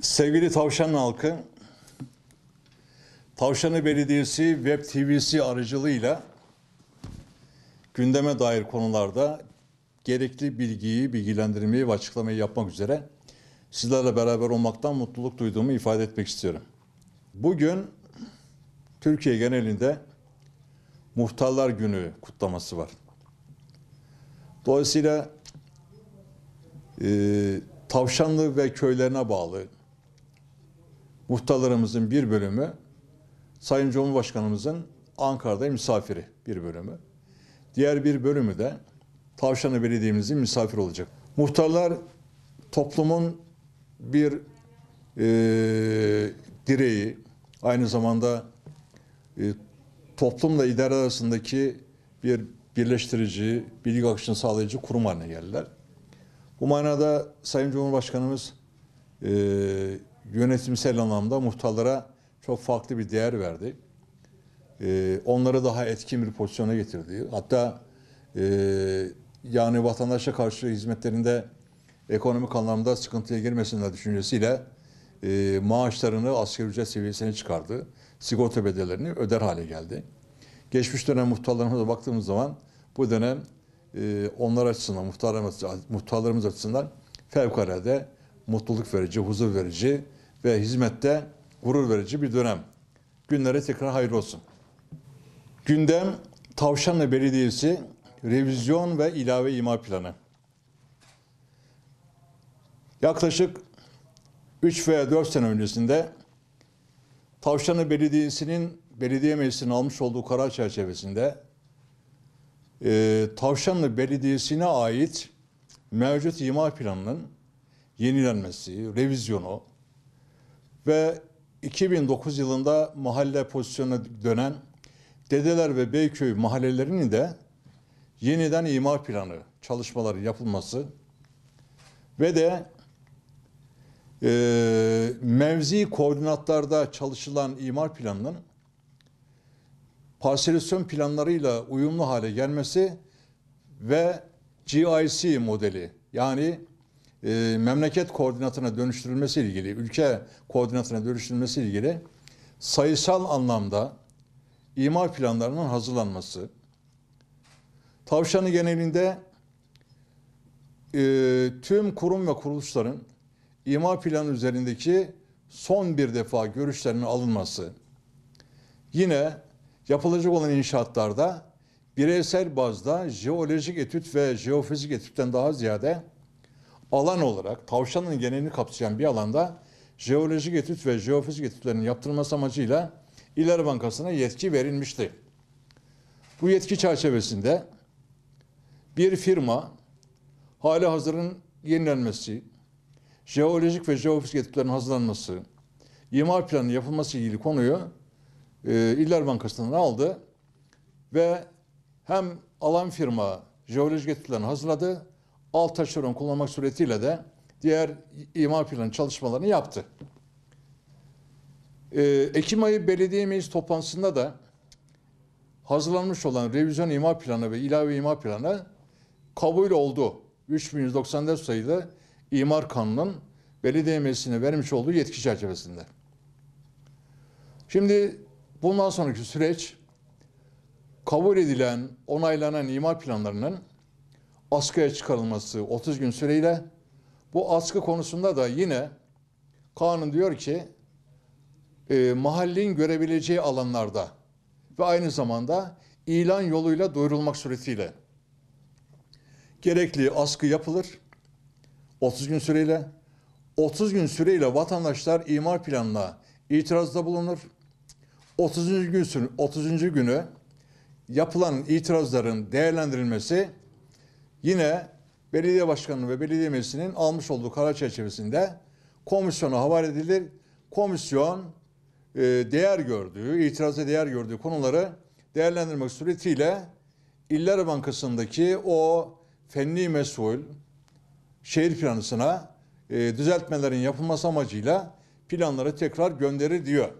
Sevgili Tavşan halkı, Tavşanı Belediyesi Web TVC aracılığıyla gündeme dair konularda gerekli bilgiyi, bilgilendirmeyi ve açıklamayı yapmak üzere sizlerle beraber olmaktan mutluluk duyduğumu ifade etmek istiyorum. Bugün Türkiye genelinde Muhtarlar Günü kutlaması var. Dolayısıyla e, Tavşanlı ve köylerine bağlı muhtarlarımızın bir bölümü, Sayın Cumhurbaşkanımızın Ankara'da misafiri bir bölümü. Diğer bir bölümü de Tavşanlı Belediye'mizin misafir olacak. Muhtarlar toplumun bir e, direği, aynı zamanda e, toplumla idare arasındaki bir birleştirici, bilgi akışını sağlayıcı kurum haline geldiler. Bu manada Sayın Cumhurbaşkanımız e, yönetimsel anlamda muhtarlara çok farklı bir değer verdi. E, onları daha etkin bir pozisyona getirdi. Hatta e, yani vatandaşa karşı hizmetlerinde ekonomik anlamda sıkıntıya girmesinler düşüncesiyle e, maaşlarını asgari ücret seviyesine çıkardı. Sigorta bedellerini öder hale geldi. Geçmiş dönem muhtarlarına baktığımız zaman bu dönem e, onlar açısından, muhtarlarımız, muhtarlarımız açısından fevkalade mutluluk verici, huzur verici ve hizmette gurur verici bir dönem. Günlere tekrar hayırlı olsun. Gündem Tavşanlı Belediyesi revizyon ve ilave imar planı. Yaklaşık 3 veya 4 sene öncesinde Tavşanlı Belediyesi'nin belediye meclisinin almış olduğu karar çerçevesinde e, Tavşanlı Belediyesi'ne ait mevcut imar planının yenilenmesi, revizyonu, ve 2009 yılında mahalle pozisyonuna dönen Dedeler ve Beyköy mahallelerinin de yeniden imar planı çalışmaları yapılması ve de e, mevzi koordinatlarda çalışılan imar planının parselasyon planlarıyla uyumlu hale gelmesi ve GIC modeli yani e, memleket koordinatına dönüştürülmesi ilgili, ülke koordinatına dönüştürülmesi ilgili sayısal anlamda imar planlarının hazırlanması, tavşanı genelinde e, tüm kurum ve kuruluşların imar planı üzerindeki son bir defa görüşlerinin alınması, yine yapılacak olan inşaatlarda bireysel bazda jeolojik etüt ve jeofizik etütten daha ziyade alan olarak tavşanın genelini kapsayan bir alanda jeolojik etüt ve jeofizik etütlerinin yaptırılması amacıyla İller Bankası'na yetki verilmişti. Bu yetki çerçevesinde bir firma hali hazırın yenilenmesi, jeolojik ve jeofizik etütlerinin hazırlanması, imar planı yapılması ilgili konuyu e, İller Bankası'ndan aldı ve hem alan firma jeolojik etütlerini hazırladı alt taşeron kullanmak suretiyle de diğer imar planı çalışmalarını yaptı. Ee, Ekim ayı belediye meclis toplantısında da hazırlanmış olan revizyon imar planı ve ilave imar planı kabul oldu. 3194 sayılı imar kanunun belediye meclisine vermiş olduğu yetki çerçevesinde. Şimdi bundan sonraki süreç kabul edilen, onaylanan imar planlarının askıya çıkarılması 30 gün süreyle bu askı konusunda da yine kanun diyor ki e, mahallin görebileceği alanlarda ve aynı zamanda ilan yoluyla duyurulmak suretiyle gerekli askı yapılır 30 gün süreyle 30 gün süreyle vatandaşlar imar planına itirazda bulunur. 30. gün 30. günü yapılan itirazların değerlendirilmesi yine belediye başkanının ve belediye meclisinin almış olduğu karar çerçevesinde komisyona havale edilir. Komisyon e, değer gördüğü, itirazı değer gördüğü konuları değerlendirmek suretiyle İller Bankası'ndaki o fenli mesul şehir planısına e, düzeltmelerin yapılması amacıyla planları tekrar gönderir diyor.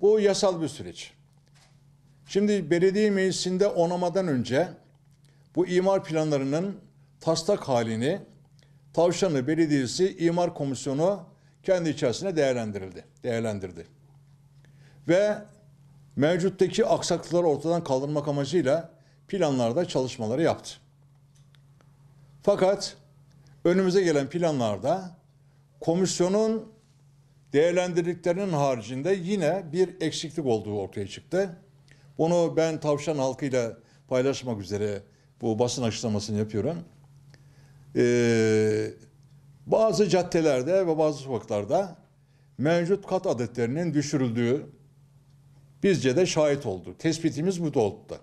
Bu yasal bir süreç. Şimdi belediye meclisinde onamadan önce bu imar planlarının taslak halini Tavşanlı Belediyesi İmar Komisyonu kendi içerisinde değerlendirildi, değerlendirdi. Ve mevcuttaki aksaklıkları ortadan kaldırmak amacıyla planlarda çalışmaları yaptı. Fakat önümüze gelen planlarda komisyonun değerlendirdiklerinin haricinde yine bir eksiklik olduğu ortaya çıktı. Bunu ben tavşan halkıyla paylaşmak üzere bu basın açıklamasını yapıyorum. Ee, bazı caddelerde ve bazı sokaklarda mevcut kat adetlerinin düşürüldüğü bizce de şahit oldu. Tespitimiz bu doğrultuda.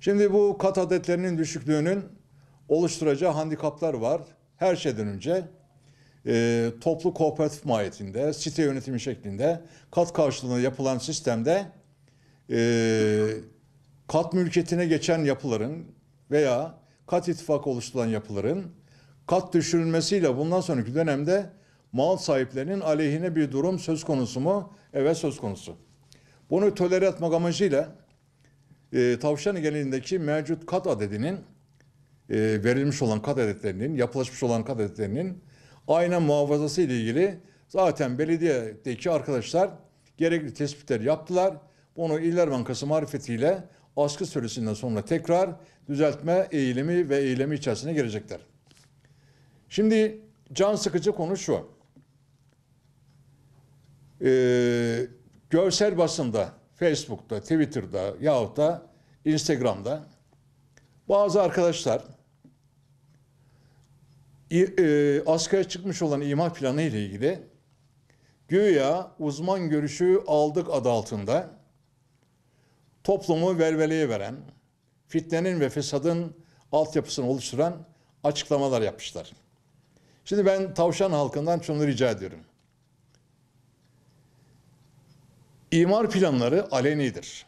Şimdi bu kat adetlerinin düşüklüğünün oluşturacağı handikaplar var. Her şeyden önce e, toplu kooperatif mahiyetinde, site yönetimi şeklinde kat karşılığında yapılan sistemde e, kat mülkiyetine geçen yapıların veya kat ittifakı oluşturulan yapıların kat düşürülmesiyle bundan sonraki dönemde mal sahiplerinin aleyhine bir durum söz konusu mu? Evet söz konusu. Bunu tolere etmek amacıyla e, tavşan genelindeki mevcut kat adedinin e, verilmiş olan kat adetlerinin, yapılaşmış olan kat adetlerinin aynen muhafazası ile ilgili zaten belediyedeki arkadaşlar gerekli tespitler yaptılar. Bunu İller Bankası marifetiyle baskı süresinden sonra tekrar düzeltme eğilimi ve eylemi içerisine girecekler. Şimdi can sıkıcı konu şu. Ee, görsel basında, Facebook'ta, Twitter'da yahut da Instagram'da bazı arkadaşlar e, askere çıkmış olan imha planı ile ilgili güya uzman görüşü aldık adı altında toplumu velveleye veren, fitnenin ve fesadın altyapısını oluşturan açıklamalar yapmışlar. Şimdi ben tavşan halkından şunu rica ediyorum. İmar planları alenidir.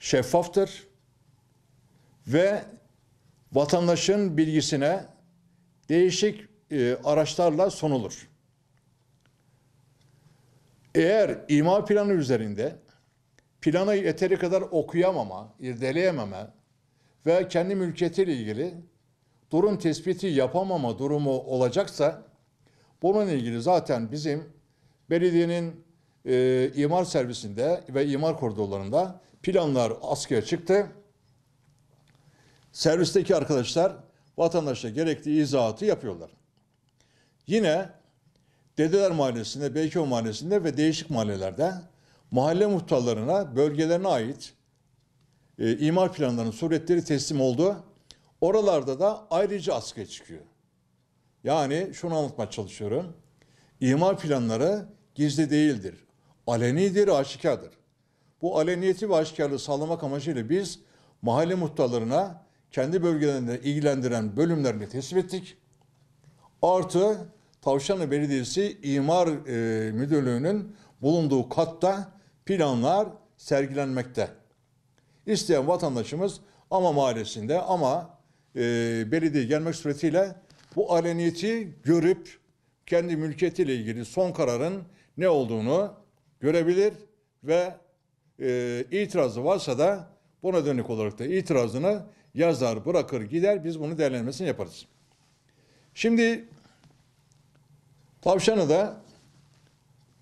Şeffaftır ve vatandaşın bilgisine değişik e, araçlarla sunulur. Eğer imar planı üzerinde planı yeteri kadar okuyamama, irdeleyememe ve kendi mülkiyetiyle ilgili durum tespiti yapamama durumu olacaksa bununla ilgili zaten bizim belediyenin e, imar servisinde ve imar koridorlarında planlar askıya çıktı. Servisteki arkadaşlar vatandaşa gerekli izahatı yapıyorlar. Yine Dedeler Mahallesi'nde, Beyköy Mahallesi'nde ve değişik mahallelerde mahalle muhtarlarına bölgelerine ait e, imar planlarının suretleri teslim oldu. Oralarda da ayrıca askıya çıkıyor. Yani şunu anlatmaya çalışıyorum. İmar planları gizli değildir. Alenidir, aşikardır. Bu aleniyeti ve aşikarlığı sağlamak amacıyla biz mahalle muhtarlarına kendi bölgelerinde ilgilendiren bölümlerini teslim ettik. Artı Tavşanlı Belediyesi İmar e, Müdürlüğü'nün bulunduğu katta planlar sergilenmekte. İsteyen vatandaşımız ama mahallesinde ama e, belediye gelmek suretiyle bu aleniyeti görüp kendi mülkiyetiyle ilgili son kararın ne olduğunu görebilir ve e, itirazı varsa da buna dönük olarak da itirazını yazar, bırakır, gider. Biz bunu değerlendirmesini yaparız. Şimdi tavşanı da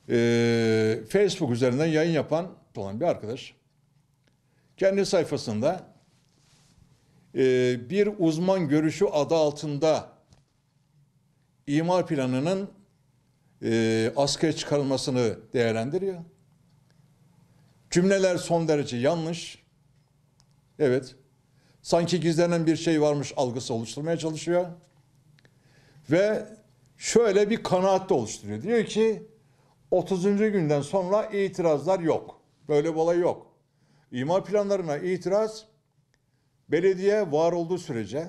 e, Facebook üzerinden yayın yapan olan bir arkadaş. Kendi sayfasında e, bir uzman görüşü adı altında imar planının e, askıya çıkarılmasını değerlendiriyor. Cümleler son derece yanlış. Evet. Sanki gizlenen bir şey varmış algısı oluşturmaya çalışıyor. Ve şöyle bir kanaat da oluşturuyor. Diyor ki 30. günden sonra itirazlar yok. Böyle bir olay yok. İmar planlarına itiraz belediye var olduğu sürece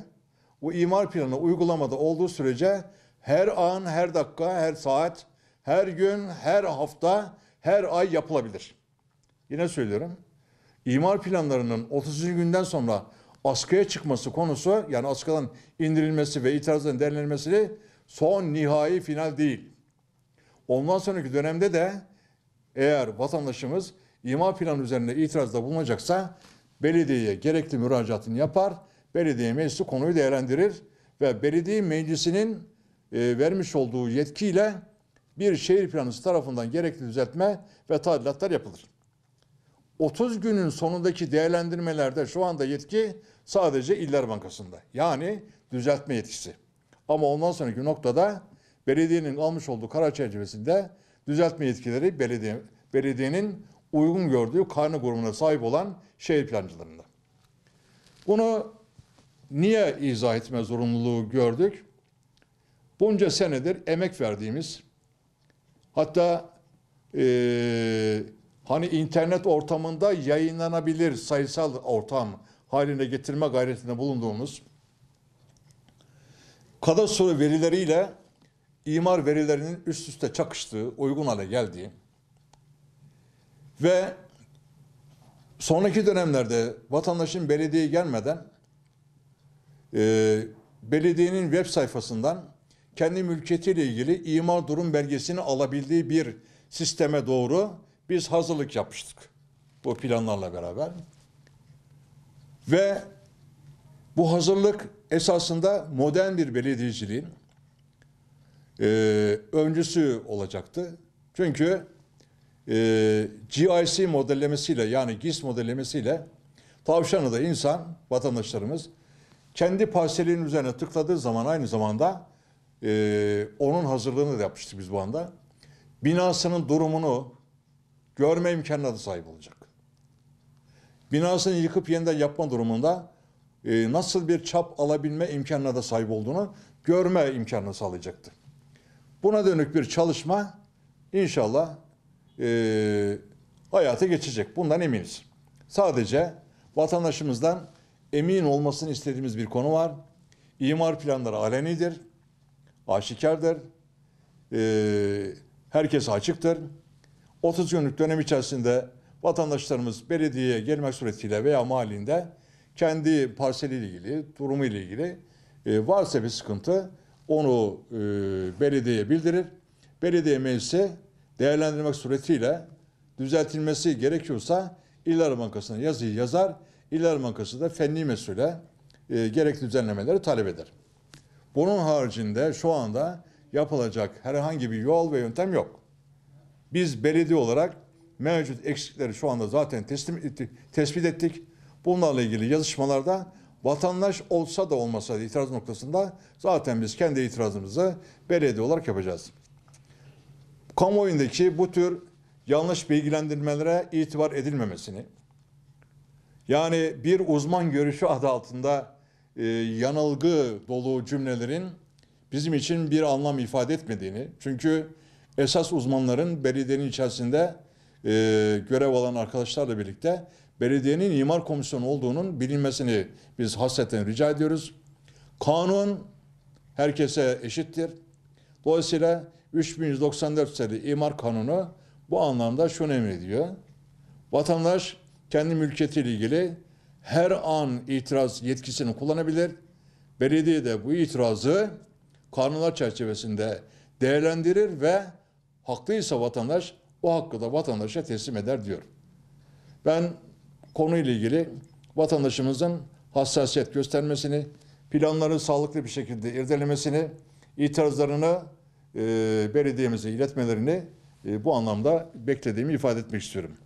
o imar planı uygulamada olduğu sürece her an, her dakika, her saat, her gün, her hafta, her ay yapılabilir. Yine söylüyorum. İmar planlarının 30. günden sonra askıya çıkması konusu yani askıdan indirilmesi ve itirazların derlenmesini son nihai final değil. Ondan sonraki dönemde de eğer vatandaşımız imar planı üzerinde itirazda bulunacaksa belediyeye gerekli müracaatını yapar, belediye meclisi konuyu değerlendirir ve belediye meclisinin e, vermiş olduğu yetkiyle bir şehir planısı tarafından gerekli düzeltme ve tadilatlar yapılır. 30 günün sonundaki değerlendirmelerde şu anda yetki sadece İller Bankası'nda. Yani düzeltme yetkisi. Ama ondan sonraki noktada belediyenin almış olduğu karar çerçevesinde düzeltme yetkileri belediye, belediyenin uygun gördüğü kanun grubuna sahip olan şehir plancılarında. Bunu niye izah etme zorunluluğu gördük? Bunca senedir emek verdiğimiz, hatta e, hani internet ortamında yayınlanabilir sayısal ortam haline getirme gayretinde bulunduğumuz kadastro verileriyle imar verilerinin üst üste çakıştığı, uygun hale geldiği ve sonraki dönemlerde vatandaşın belediye gelmeden e, belediyenin web sayfasından kendi mülkiyetiyle ilgili imar durum belgesini alabildiği bir sisteme doğru biz hazırlık yapmıştık bu planlarla beraber. Ve bu hazırlık esasında modern bir belediyeciliğin e, öncüsü olacaktı. Çünkü e, GIC modellemesiyle yani GIS modellemesiyle tavşanı da insan, vatandaşlarımız kendi parselinin üzerine tıkladığı zaman aynı zamanda e, onun hazırlığını da yapmıştık biz bu anda. Binasının durumunu görme imkanına da sahip olacak. Binasını yıkıp yeniden yapma durumunda e, nasıl bir çap alabilme imkanına da sahip olduğunu görme imkanını sağlayacaktı. Buna dönük bir çalışma inşallah e, hayata geçecek. Bundan eminiz. Sadece vatandaşımızdan emin olmasını istediğimiz bir konu var. İmar planları alenidir, aşikardır, e, herkese açıktır. 30 günlük dönem içerisinde vatandaşlarımız belediyeye gelmek suretiyle veya mahallinde kendi parseliyle ilgili, durumu ile ilgili e, varsa bir sıkıntı onu e, belediyeye bildirir. Belediye meclise değerlendirmek suretiyle düzeltilmesi gerekiyorsa İller Bankası'na yazıyı yazar. İller Bankası da fenli mesule e, gerekli düzenlemeleri talep eder. Bunun haricinde şu anda yapılacak herhangi bir yol ve yöntem yok. Biz belediye olarak mevcut eksikleri şu anda zaten teslim, tespit ettik. Bunlarla ilgili yazışmalarda Vatandaş olsa da olmasa da itiraz noktasında zaten biz kendi itirazımızı belediye olarak yapacağız. Kamuoyundaki bu tür yanlış bilgilendirmelere itibar edilmemesini, yani bir uzman görüşü adı altında e, yanılgı dolu cümlelerin bizim için bir anlam ifade etmediğini, çünkü esas uzmanların belediyenin içerisinde e, görev alan arkadaşlarla birlikte belediyenin imar komisyonu olduğunun bilinmesini biz hasreten rica ediyoruz. Kanun herkese eşittir. Dolayısıyla 3194 sayılı imar kanunu bu anlamda şunu emrediyor. Vatandaş kendi mülkiyetiyle ilgili her an itiraz yetkisini kullanabilir. Belediye de bu itirazı kanunlar çerçevesinde değerlendirir ve haklıysa vatandaş o hakkı da vatandaşa teslim eder diyor. Ben konuyla ilgili vatandaşımızın hassasiyet göstermesini, planları sağlıklı bir şekilde irdelemesini, itirazlarını e, belediyemize iletmelerini e, bu anlamda beklediğimi ifade etmek istiyorum.